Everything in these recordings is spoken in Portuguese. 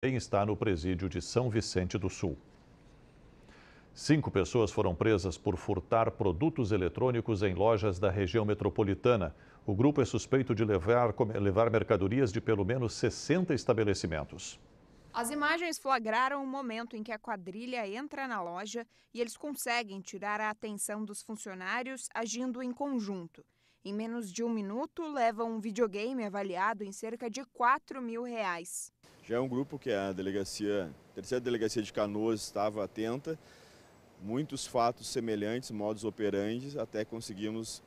também está no presídio de São Vicente do Sul. Cinco pessoas foram presas por furtar produtos eletrônicos em lojas da região metropolitana. O grupo é suspeito de levar, levar mercadorias de pelo menos 60 estabelecimentos. As imagens flagraram o momento em que a quadrilha entra na loja e eles conseguem tirar a atenção dos funcionários agindo em conjunto. Em menos de um minuto, levam um videogame avaliado em cerca de 4 mil reais. Já é um grupo que a delegacia, a terceira delegacia de Canoas estava atenta, muitos fatos semelhantes, modos operantes, até conseguimos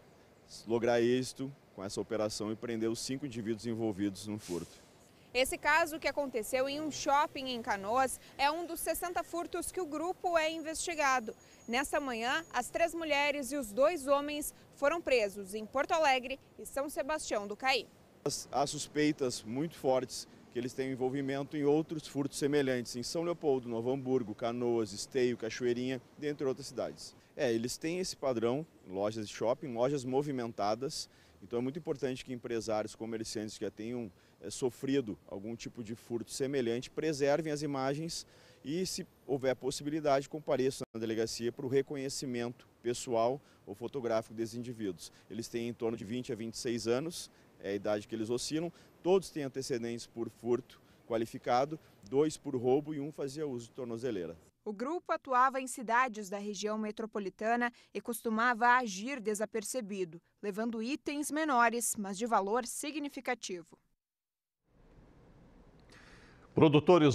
lograr êxito com essa operação e prender os cinco indivíduos envolvidos no furto. Esse caso que aconteceu em um shopping em Canoas é um dos 60 furtos que o grupo é investigado. Nessa manhã, as três mulheres e os dois homens foram presos em Porto Alegre e São Sebastião do Caí. As, as suspeitas muito fortes que eles têm envolvimento em outros furtos semelhantes em São Leopoldo, Novo Hamburgo, Canoas, Esteio, Cachoeirinha, dentre outras cidades. É, eles têm esse padrão lojas de shopping, lojas movimentadas, então é muito importante que empresários, comerciantes que já tenham é, sofrido algum tipo de furto semelhante, preservem as imagens e, se houver possibilidade, compareçam na delegacia para o reconhecimento pessoal ou fotográfico desses indivíduos. Eles têm em torno de 20 a 26 anos, é a idade que eles oscilam. Todos têm antecedentes por furto qualificado, dois por roubo e um fazia uso de tornozeleira. O grupo atuava em cidades da região metropolitana e costumava agir desapercebido, levando itens menores, mas de valor significativo. Produtores